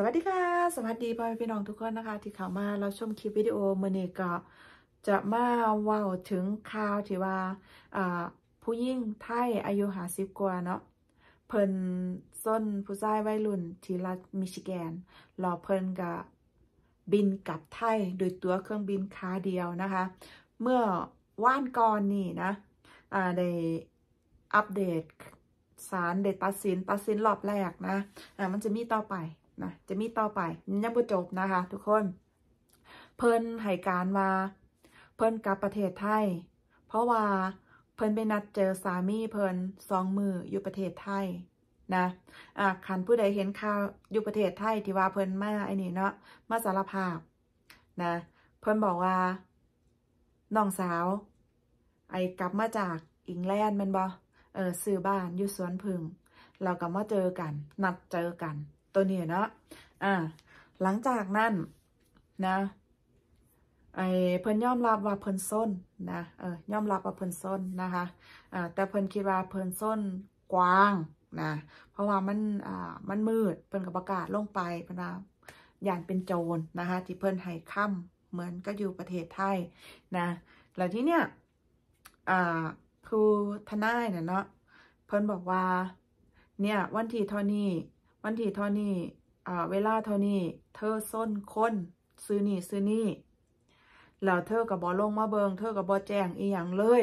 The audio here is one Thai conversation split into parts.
สวัสดีค่ะ สวัสดีพ่อแม่พี่น้องทุกคนนะคะ ที่เข้ามาเราชมคลิปวิดีโอเมื่อนี้ก็จะมาว้าถึงข่าวที่ว่าผู้หญิงไทย อายุหาสิบกว่าเนาะเพิ่นส้นผู้ชายวัยรุ่นที่รัฐมิชิแกนหลอเพิ่นกับบินกลับไทย โดยตัวเครื่องบินค้าเดียวนะคะ เมื่อว่านก่อนนี่นะได้ อัปเดตสารเดตตัดสินตัดสินรอบแรกนะะมันจะมีต่อไปนะจะมีต่อไปยังบ่จบนะคะ ทุกคน เพิ่นไห้การมาเพิ่นกลับประเทศไทย เพราะว่า เพิ่นไปนัดเจอสามี เพิ่นสองมืออยู่ประเทศไทย นะอ่ะขันผู้ใดเห็นข่าวอยู่ประเทศไทยที่ว่าเพิ่นมาไอ้นี่เนาะมาสารภาพ นะ เพิ่นบอกว่าน้องสาว ไอ้กลับมาจากอิงแลนด์มันบอเออซื้อบ้าน อยู่สวนพึ่งเรากลัมาเจอกัน นัดเจอกันตัวนี้เนาะอ่า หลังจากนั้นนะไอเพิ่นยอมรับว่าเพิ่นส้นนะ เออ ยอมรับว่าเพิ่นส้นนะคะ อ่า แต่เพิ่นคิดว่าเพิ่นส้นกว้างนะ เพราะว่ามัน อ่า มันมืด เพิ่นกับประกาศลงไปนะอย่างเป็นโจรนะคะที่เพิ่นให้ค่ำเหมือนก็อยู่ประเทศไทยนะ แล้วที่เนี้ย อ่าครูทนายเนี่ยเนาะ เพิ่นบอกว่า เนี่ย วันที่เท่านี้ันที่เท่านี้่เวลาเท่านี้ เธอส้นคนซื้อนี่ซื้อนี่แล้วเธอกับบอลงมาเบิง เธอกับบอแจงอีหยังเลย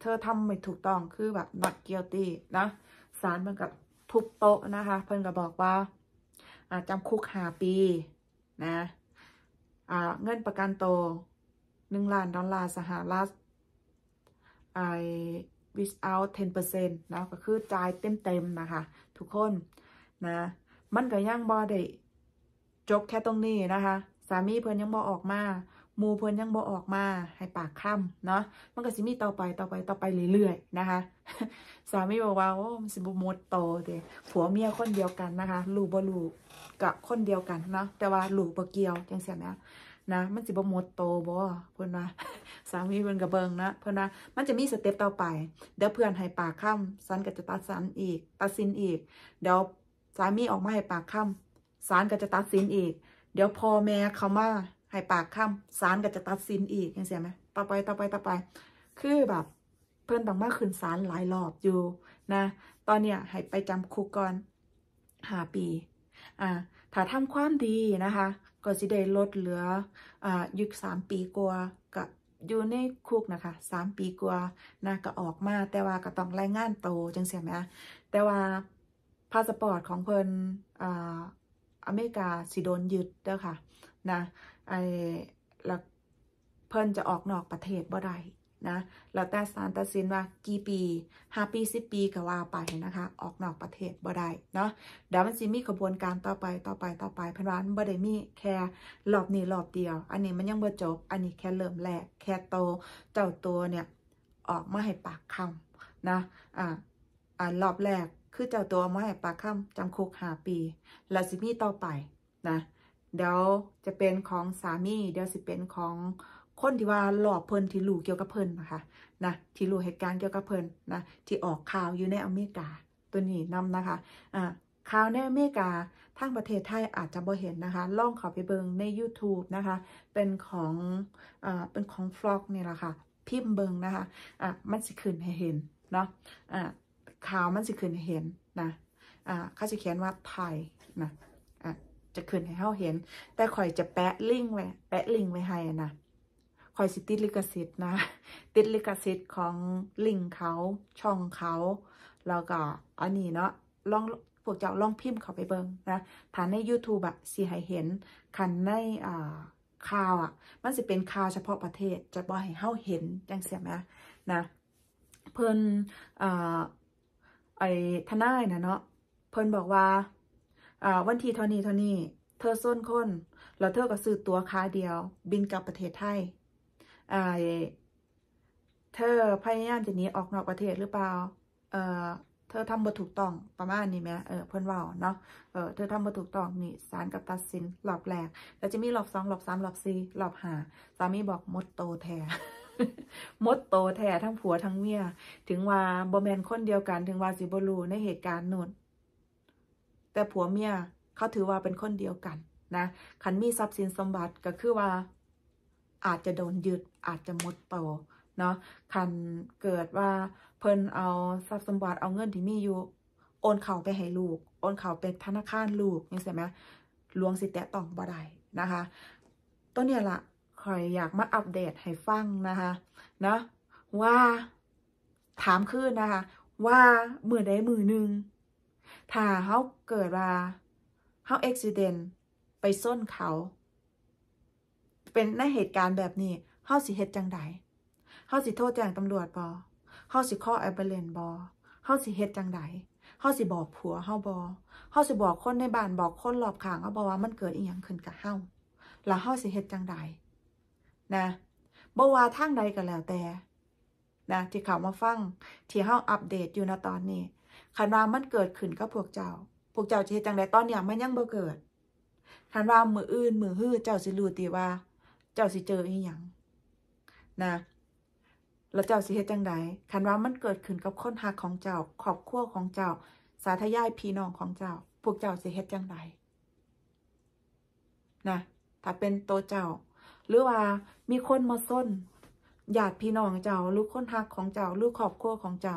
เธอทำไม่ถูกต้องคือแบบ not guilty นะ สาหมันกับทุบโต๊ะนะคะ เพิ่นก็บอกว่าจำคุกหาปีนะเงินประกันโตหนึ่งล้านดอลลาร์สหรัฐไอ without 10%นะก็คือจ่ายเต็มๆ นะคะ ทุกคน นะ มันก็ยังบ่ได้จบแค่ตรงนี้นะคะ สามีเพิ่นยังบอออกมา มูเพิ่นยังบอออกมา ให้ปากคำ่ำเนาะมันก็สิมีต่อไป ต่อไป ต่อไปเรื่อยๆ นะคะ สามีบอกว่า โอ้ มันสิบ่มดโตเด้ผัวเมียคนเดียวกันนะคะลูกบ่ลูกกับคนเดียวกัน เนาะแต่ว่าลูกบ่เกี่ยวจังเสียนะนะมันจะบหมดโตบ่เพื่อนว่าสามีเพื่อนกระเบิงนะเพื่อนว่า มันจะมีสเต็ปต่อไป เดี๋ยวเพื่อนให้ปากค่ำสันก็จะตัดสันอีก ตัดสินอีก เดี๋ยวสามีออกมาให้ปากค่ำสารก็จะตัดสินอีก เดี๋ยวพ่อแม่เขามาให้ปากค่ำสารก็จะตัดสินอีกยังเสียไหมต่อไปต่อไปต่อไป คือแบบ เพื่อนต้องมาขึ้นสารหลายรอบอยู่ นะตอนเนี้ยให้ไปจำคุกก่อนหาปี อ่าถ้าทำความดีนะคะก็สิได้ลดเหลือ อ่ายุคสามปีกว่ากับอยู่ในคุกนะคะสามปีกว่านะก็ออกมา แต่ว่าก็ต้องรายงานโตจังเสียไหมแต่ว่า พาสปอร์ตของเพิ่นอ่าอเมริกา สิโดนยึดเด้อค่ะนะไอ้แล้วเพิ่นจะออกนอกประเทศบ่ได้นะแล้วแต่สารตัดสินว่ากี่ปี ห้าปีสิบปีก็ว่าไปนะคะ ออกนอกประเทศบ่ได้เนาะเดี๋ยวมันจะมีกระบวนการต่อไปต่อไปต่อไปพันวันบ่ได้มีแค่รอบนี้รอบเดียว อันนี้มันยังบ่จบ อันนี้แค่เริ่มแรกแค่โตเจ้าตัวเนี่ยออกมาให้ปากคำนะอ่าอ่ารอบแรกคือเจ้าตัวมาให้ปากคำจำคุกหาปีแล้วสิมีต่อไปนะ เดี๋ยวจะเป็นของสามีเดี๋ยวสิเป็นของคนที่ว่าหลอกเพิ่นที่รู้เกี่ยวกับเพิ่นนะคะนะ ที่รู้เหตุการณ์เกี่ยวกับเพิ่นนะ ที่ออกข่าวอยู่ในอเมริกา ตัวนี้นำนะคะ อ่า ข่าวในอเมริกา ทางประเทศไทยอาจจะบ่เห็นนะคะ ล่องเขาไปเบิงใน YouTube นะคะ เป็นของ อ่า เป็นของฟล็อกนี่แหละคะ่ะ พิมพ์เบิงนะคะ อ่ามันสิขึ้นให้เห็นเนาะ อ่า ข่าวมันสิขึ้นให้เห็นนะ อ่าเขาจะเขียนว่าไทยนะ อ่าจะขึ้นให้เขาเห็น แต่ข่อยจะแปะลิงก์ไว้แปะลิงก์ไว้ให้นะคอยสิติดลิขสิทธิ์นะ ติดลิขสิทธิ์ของลิงเขาช่องเขา แล้วก็อันนี้เนาะลอง พวกเจ้าลองพิมพ์เขาไปเบิ่งนะถ้าใน YouTube อะสิให้เห็น คันในอ่าข่าวอะมันสิเป็นข่าวเฉพาะประเทศ จะบ่ให้เฮาเห็นจังเสียไหมนะเพิ่นอ่าไอ้ทนายนะเนาะ เพิ่นบอกว่า อ่าวันที่เท่านี้เท่านี้ เธอส้นคนแล้วเธอก็ซื้อตัวค้าเดียว บินกลับประเทศไทยเธอพยายามจะหนีออกนอกประเทศหรือเปล่า เออเธอทำบ่ถูกต้องประมาณนี้ไหมเออ เพื่อนว่าเนาะ เออเธอทำบ่ถูกต้องนี่ สารกับตัดสิน หลอกแหลก แล้วจะมีหลอกสองหลอกสามหลอกสี่หลอกหาสามีบอกมดโตแทมดโตแท้ทั้งผัวทั้งเมียถึงว่าบอมแมนคนเดียวกัน ถึงว่าสิบรูในเหตุการณ์นู่นแต่ผัวเมียเขาถือว่าเป็นคนเดียวกันนะขันมีทรัพย์สินสมบัติก็คือว่าอาจจะโดนยึดอาจจะหมดโตเนาะคันเกิดว่าเพิ่นเอาทรัพย์สมบัติเอาเงินที่มีอยู่ โอนเขาไปให้ลูก โอนเขาเป็นธนาคารลูกนี่ใช่ไหมลวงสิแตะต้องบ่ได้นะคะตัวเนี้ยละคอยอยากมาอัปเดตให้ฟังนะคะเนาะว่าถามขึ้นนะคะ ว่ามือใดมือหนึ่ง ถ้าเขาเกิดว่าเขาอุบัติเหตุไปส้นเขาเป็นในเหตุการณ์แบบนี้เฮาสิเฮ็ดจังไดเฮาสิโทษแจ้งตำรวจบอเฮาสิข้อแอบเบเลนบอเฮาสิเฮ็ดจังไดเฮาสิบอกผัวเฮาบอเฮาสิบอกคนในบ้านบอกคนรอบข้างเฮาบอว่ามันเกิดอีหยังขึ้นกับเฮาแล้วเฮาสิเฮ็ดจังไดนะบ่ว่าทางใดก็แล้วแต่ นะ ที่เขามาฟัง ที่เฮาอัปเดตอยู่นะตอนนี้คันว่ามันเกิดขึ้นกับพวกเจ้า พวกเจ้าจะเฮ็ดจังไดตอนเนี้ยมันยังบ่เกิดคันว่ามืออื่น มือฮื้อ เจ้าสิรู้ติว่าเจ้าสิเจออีหยังนะแล้วเจ้าสิเฮ็ดจังไดคันว่ามันเกิดขึ้นกับคนหักของเจ้าครอบครัวของเจ้า สาธยายพี่น้องของเจ้า พวกเจ้าสิเฮ็ดจังไดนะถ้าเป็นตัวเจ้า หรือว่ามีคนมาส้นญาติพี่น้องเจ้าหรือคนหักของเจ้าหรือครอบครัวของเจ้า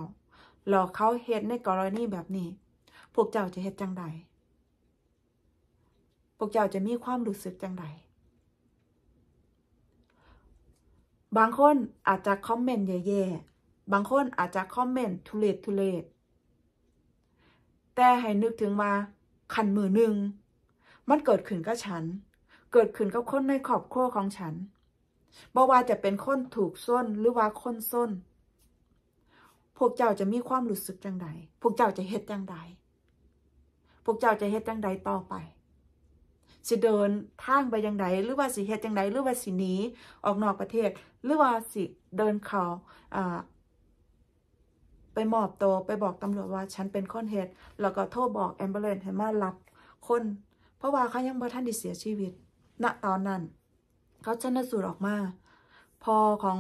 หลอกเขาเฮ็ดในกรณีแบบนี้ พวกเจ้าจะเฮ็ดจังไดพวกเจ้าจะมีความรู้สึกจังไดบางคนอาจจะคอมเมนต์แย่ๆ บางคนอาจจะคอมเมนต์ทุเลศทุเลศแต่ให้นึกถึงว่าขันมือหนึ่งมันเกิดขึ้นกับฉัน เกิดขึ้นกับคนในครอบครัวของฉันบ่ว่าจะเป็นคนถูกส้นหรือว่าคนส้น พวกเจ้าจะมีความรู้สึกจังใดพวกเจ้าจะเฮ็ดจังใดพวกเจ้าจะเฮ็ดจังใดต่อไปสิเดินทางไปยังไดหรือว่าสิเฮ็ดยังไดหรือว่าสิหนีออก นอกประเทศ หรือว่าสิเดินเขาอ่า ไปมอบตัวไปบอกตำรวจว่าฉันเป็นคนเฮ็ดแล้วก็โทรบอกแอมเบ์เลนให้มารับคน เพราะว่าเขายังบ่ท่านได้เสียชีวิต ณตอนนั้น เขาชันสูตรออกมาพอของ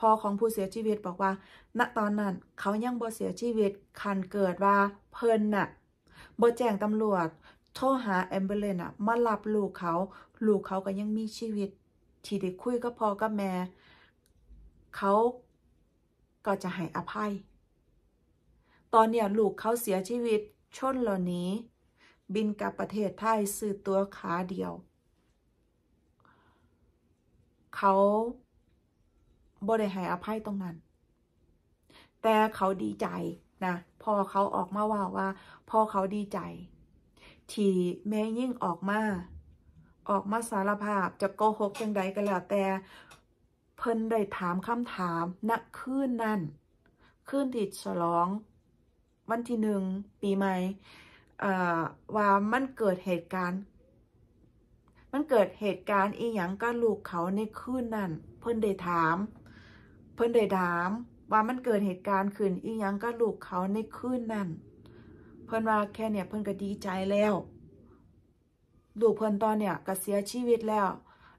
พ่อของผู้เสียชีวิตบอกว่า ณตอนนั้น เขายังบ่เสียชีวิตคันเกิดว่าเพิ่นน่ะบ่แจ้งตำรวจโทรหาแอมเบเลนอะมารับลูกเขา ลูกเขาก็ยังมีชีวิต ที่ได้คุยกับพ่อกับแม่เขาก็จะให้อภัย ตอนเนี้ยลูกเขาเสียชีวิตชนเหล่านี้ บินกลับประเทศไทยซื้อตัวขาเดียว เขาบ่ได้ให้อภัยตรงนั้น แต่เขาดีใจนะพอเขาออกมาว่าว่าพอเขาดีใจที่แม่ยิ่งออกมา ออกมาสารภาพจะโกหกยังไงก็แล้วแต่ เพิ่นได้ ถามคำถามณคืนนั้นคืนที่ฉลอง วันที่หนึ่งปีใหม่ว่ามันเกิดเหตุการณ์ มันเกิดเหตุการณ์อีหยังก็ลูกเขาในคืนนั้นเพิ่นได้ถามเพิ่นได้ถามว่ามันเกิดเหตุการณ์ขึ้นอีหยังก็ลูกเขาในคืนนั้นเพื่อนว่าแค่เนี่ยเพื่อนก็ดีใจแล้ว ลูเพื่อนตอนเนี่ยก็เสียชีวิตแล้ว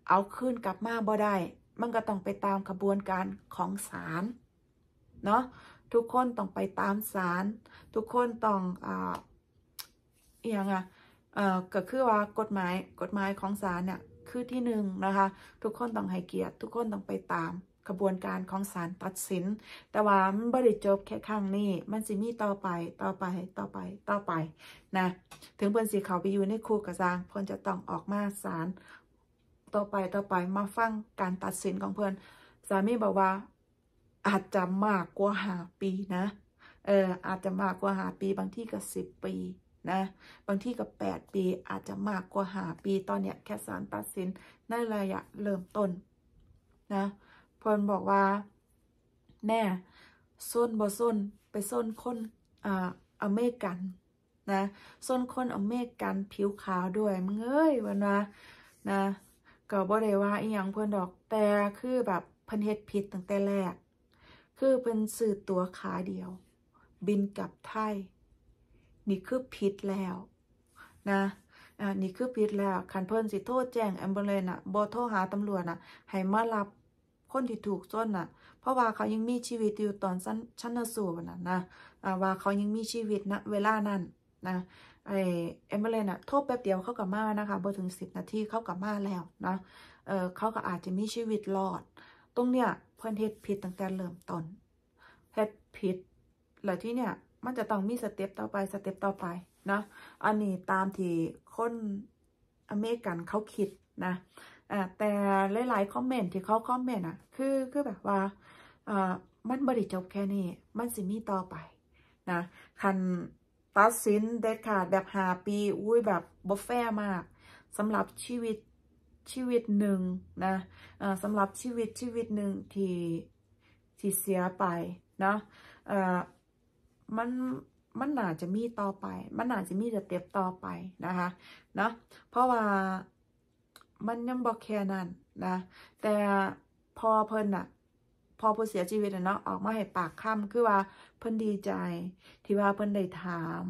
เอาขึ้นกลับมาบ่ได้ มันก็ต้องไปตามขบวนการของศาลเนาะ ทุกคนต้องไปตามศาล ทุกคนต้องอ่าอียงอ่ะเอ่อก็คือว่ากฎหมายกฎหมายของศาลเนี่ยคือที่หนึ่งนะคะ ทุกคนต้องให้เกียรติ ทุกคนต้องไปตามขบวนการของศาลตัดสิน แต่ว่ามันบริจบแค่ครั้งนี้ มันสิมีต่อไป ต่อไป ต่อไป ต่อไป นะ ถึงเพื่อนสีเขาไปอยู่ในคูกกระซังเพื่อนจะต้องออกมาศาลต่อไป ต่อไป มาฟังการตัดสินของเพื่อนสามีบอกว่า อาจจะมากกว่าหาปีนะ เออ อาจจะมากกว่าหาปี บางที่ก็สิบปีนะ บางที่ก็แปดปี อาจจะมากกว่าหาปี ตอนเนี้ยแค่ศาลตัดสินในระยะเริ่มต้น นะพอนบอกว่าแม่ส้นบอส้นไปส้นคนอ่า อเมริกัน นะ ส้นคนอเมริกันผิวขาวด้วยมึงเอ้ยวันวะนะก็บอกเลยว่า อีหยังเพื่นดอกแต่คือแบบเพิ่นเฮ็ดผิดตั้งแต่แรก คือเป็นสื่อตัวขาเดียว บินกลับไทย นี่คือผิดแล้ว นะนี่คือผิดแล้วขันเพิ่นสิโทษแจ้งแอมบูเลนอะบอโทรหาตำรวจอะให้มารับคนที่ถูกซ้นน่ะ เพราะว่าเขายังมีชีวิตอยู่ตอนชั้นชั้นสูบน่ะนะว่าเขายังมีชีวิตนะเวลานั้น นะไอเอมเบเลนอะโทษแป๊บเดียวเขากลับมานะคะบ่ถึงสิบนาทีเขากลับมาแล้วนะเออเขาก็อาจจะมีชีวิตรอด ตรงเนี้ยเพื่อนเฮ็ดผิดตั้งแต่เริ่มต้นเฮ็ดผิดหลายที่เนี่ย มันจะต้องมีสเต็ปต่อไปสเต็ปต่อไปนะอันนี้ตามที่คนอเมริกันเขาคิดนะอ่แต่หลายๆคอมเมนต์ที่เขาคอมเมนต์อ่ะคือคือแบบว่าอ่ามันบริจบแค่นี้มันสิมีต่อไปนะคันตัดสินเด็ดขาดแบบหาปีอุ้ยแบบบอฟแฟมากสำหรับชีวิตชีวิตหนึ่งนะสำหรับชีวิตชีวิตหนึ่งที่ที่เสียไปนะมันมันหนาจะมีต่อไป มันหนาจะมีะเต็บต่อไปนะคะเนาะเพราะว่ามันยังบอกแค่นั้นนะ แต่พอเพิ่นอะพอผู้เสียชีวิตเนาะออกมาให้ปากคำคือว่าเพิ่นดีใจ ที่ว่าเพิ่นได้ถาม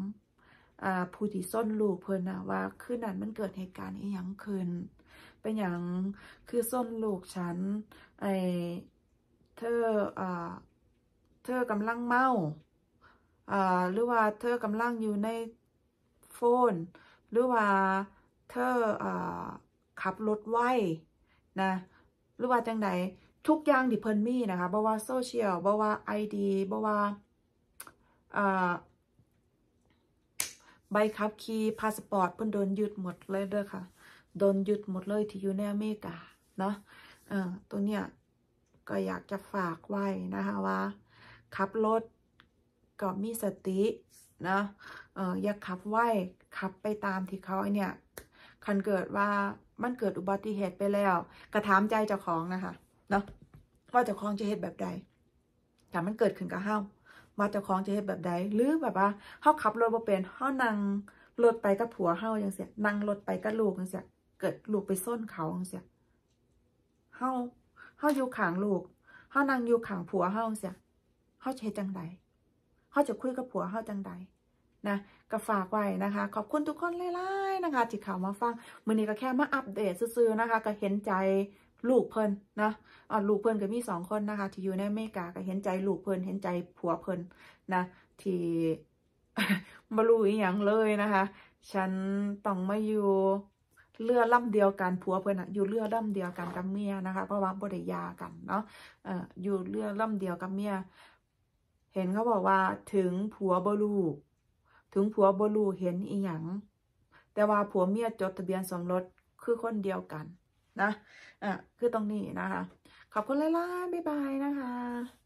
ผู้ที่ส้นลูกเพิ่นนะว่า คืนนั้นมันเกิดเหตุการณ์อีหยังขึ้นเป็นอย่างคือส้นลูกฉันไอเธออเธอกำลังเมาหรือว่าเธอกำลังอยู่ในโฟน หรือว่าเธออขับรถไวนะหรือว่าจังใดทุกอย่างที่เพิ่นมีนะคะบ่ว่าโซเชียลบ่ว่าไอดีบ่ว่าใบขับขี่พาสปอร์ตเพิ่นโดนยึดหมดเลยเด้อค่ะโดนยึดหมดเลยที่อยู่ในอเมริกาเนาะตัวเนี้ยก็อยากจะฝากไว้นะคะว่าขับรถก็มีสตินะอออย่าขับไว้ขับไปตามที่เขาเนี่ยคันเกิดว่ามันเกิดอุบัติเหตุไปแล้วกระถามใจเจ้าของนะคะเนาะว่าเจ้าของจะเหตุแบบใดถ้ามันเกิดขึ้นกับเฮาว่าเจ้าของจะเหตุแบบใด หรือแบบว่าเฮาขับรถบ่เป็นเฮานั่งรถไปกับผัวเฮาอย่างเสียนั่งรถไปกับลูกอย่างเสียเกิดลูกไปส้นเขาอย่างเสียเฮาเฮาอยู่ขางลูกเฮานั่งอยู่ขางผัวเฮาอย่างเสียเฮาจะเหตุจังใดเฮาจะคุยกับผัวเฮาจังใดนะก็ฝากไว้นะคะ ขอบคุณทุกคนเลยๆ นะคะที่เข้ามาฟังมื่อนี้ ก็แค่มาอัปเดต ซื้อๆนะคะ ก็เห็นใจลูกเพิ่นนะอ๋อลูกเพิ่นก็มีสองคนนะคะ ที่อยู่ในอเมริกาก็เห็นใจลูกเพิ่นเห็นใจผัวเพิ่นนะที่บรูอีหยังเลยนะคะ ฉันต้องมาอยู่เรือล่ำเดียวกันผัวเพื่อนอะอยู่เรือล่ำเดียวกันกับเมียนะคะ เพราะว่าบริยากันเนาะเอออยู่เรือล่ำเดียวกับเมียเห็นเขาบอกว่าถึงผัวบรูถึงผัวบรูเห็นอีหยังแต่ว่าผัวเมียจดทะเบียนสมรสคือคนเดียวกัน นะอ่ะคือตรงนี้นะคะ ขอบคุณลลาบ๊ายบายนะคะ